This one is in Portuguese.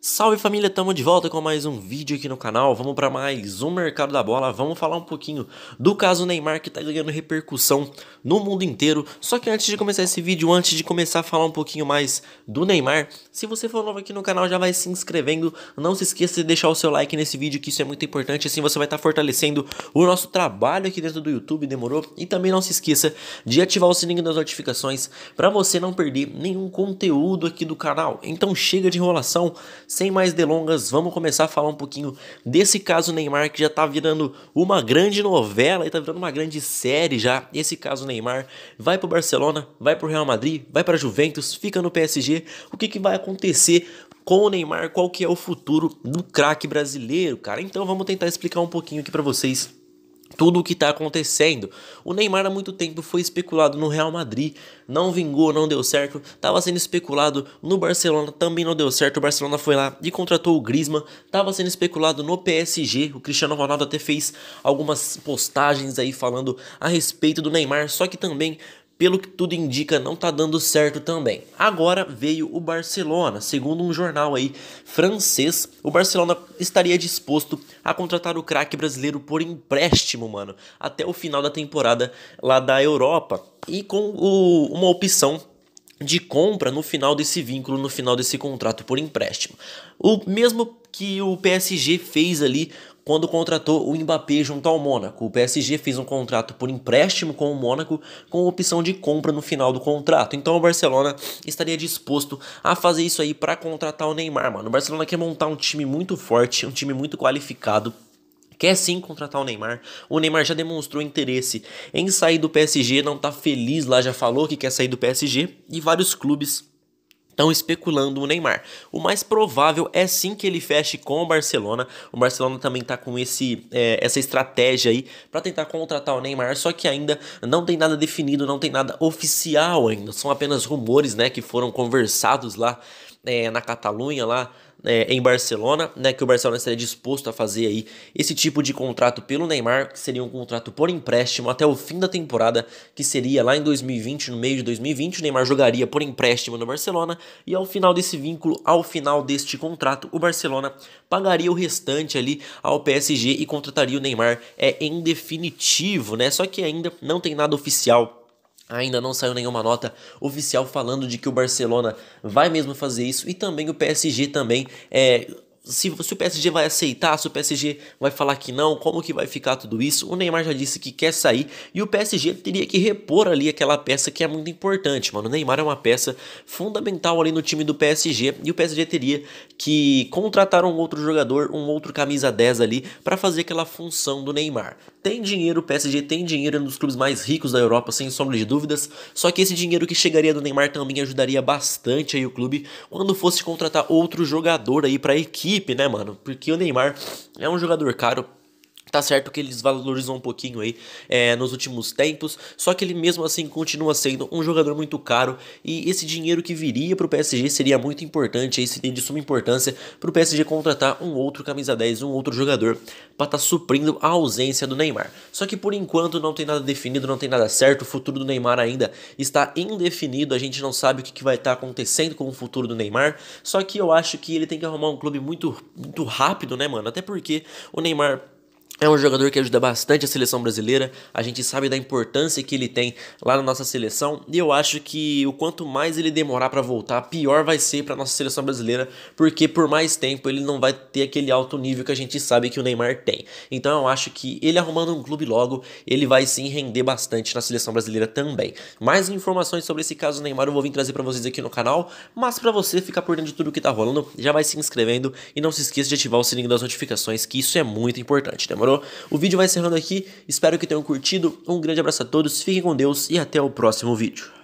Salve família, tamo de volta com mais um vídeo aqui no canal. Vamos para mais um mercado da bola. Vamos falar um pouquinho do caso Neymar que tá ganhando repercussão no mundo inteiro. Só que antes de começar esse vídeo, antes de começar a falar um pouquinho mais do Neymar, se você for novo aqui no canal, já vai se inscrevendo. Não se esqueça de deixar o seu like nesse vídeo, que isso é muito importante. Assim você vai estar tá fortalecendo o nosso trabalho aqui dentro do YouTube, demorou? E também não se esqueça de ativar o sininho das notificações para você não perder nenhum conteúdo aqui do canal. Então chega de enrolação sem mais delongas, vamos começar a falar um pouquinho desse caso Neymar que já tá virando uma grande novela e tá virando uma grande série já. Esse caso Neymar vai pro Barcelona, vai pro Real Madrid, vai pra Juventus, fica no PSG. O que que vai acontecer com o Neymar? Qual que é o futuro do craque brasileiro, cara? Então vamos tentar explicar um pouquinho aqui para vocês tudo o que está acontecendo. O Neymar há muito tempo foi especulado no Real Madrid, não vingou, não deu certo. Tava sendo especulado no Barcelona, também não deu certo. O Barcelona foi lá e contratou o Griezmann. Tava sendo especulado no PSG. O Cristiano Ronaldo até fez algumas postagens aí falando a respeito do Neymar, só que também pelo que tudo indica, não tá dando certo também. Agora veio o Barcelona. Segundo um jornal aí francês, o Barcelona estaria disposto a contratar o craque brasileiro por empréstimo, mano, até o final da temporada lá da Europa. E com o, uma opção de compra no final desse vínculo, no final desse contrato por empréstimo. O mesmo que o PSG fez ali quando contratou o Mbappé junto ao Mônaco. O PSG fez um contrato por empréstimo com o Mônaco com opção de compra no final do contrato. Então o Barcelona estaria disposto a fazer isso aí para contratar o Neymar, mano. O Barcelona quer montar um time muito forte, um time muito qualificado quer sim contratar o Neymar. O Neymar já demonstrou interesse em sair do PSG, não tá feliz lá, já falou que quer sair do PSG e vários clubes estão especulando o Neymar. O mais provável é sim que ele feche com o Barcelona. O Barcelona também está com esse, é, essa estratégia aí para tentar contratar o Neymar, só que ainda não tem nada definido, não tem nada oficial ainda. São apenas rumores, né, que foram conversados lá é, na Catalunha, lá é, em Barcelona, né, que o Barcelona estaria disposto a fazer aí esse tipo de contrato pelo Neymar, que seria um contrato por empréstimo até o fim da temporada, que seria lá em 2020, no meio de 2020, o Neymar jogaria por empréstimo no Barcelona e ao final desse vínculo, ao final deste contrato, o Barcelona pagaria o restante ali ao PSG e contrataria o Neymar é em definitivo, né? Só que ainda não tem nada oficial Ainda não saiu nenhuma nota oficial falando de que o Barcelona vai mesmo fazer isso e também o PSG também é, se, se, o PSG vai aceitar, se o PSG vai falar que não, como que vai ficar tudo isso? O Neymar já disse que quer sair e o PSG teria que repor ali aquela peça que é muito importante, mano. O Neymar é uma peça fundamental ali no time do PSG e o PSG teria que contratar um outro jogador, um outro camisa 10 ali para fazer aquela função do Neymar. Tem dinheiro, o PSG tem dinheiro nos é clubes mais ricos da Europa, sem sombra de dúvidas, só que esse dinheiro que chegaria do Neymar também ajudaria bastante aí o clube quando fosse contratar outro jogador aí para a equipe né, mano? Porque o Neymar é um jogador caro Tá certo que ele desvalorizou um pouquinho aí é, nos últimos tempos, só que ele mesmo assim continua sendo um jogador muito caro e esse dinheiro que viria para o PSG seria muito importante, aí seria de suma importância para o PSG contratar um outro camisa 10, um outro jogador para estar tá suprindo a ausência do Neymar. Só que por enquanto não tem nada definido, não tem nada certo, o futuro do Neymar ainda está indefinido, a gente não sabe o que, que vai estar tá acontecendo com o futuro do Neymar, só que eu acho que ele tem que arrumar um clube muito, muito rápido, né, mano? Até porque o Neymar é um jogador que ajuda bastante a seleção brasileira, a gente sabe da importância que ele tem lá na nossa seleção, e eu acho que o quanto mais ele demorar para voltar, pior vai ser para nossa seleção brasileira, porque por mais tempo ele não vai ter aquele alto nível que a gente sabe que o Neymar tem. Então eu acho que ele arrumando um clube logo, ele vai sim render bastante na seleção brasileira também. Mais informações sobre esse caso do Neymar eu vou vir trazer para vocês aqui no canal, mas para você ficar por dentro de tudo que tá rolando, já vai se inscrevendo e não se esqueça de ativar o sininho das notificações, que isso é muito importante, demorou? Demorou? O vídeo vai encerrando aqui. Espero que tenham curtido. Um grande abraço a todos. Fiquem com Deus e até o próximo vídeo.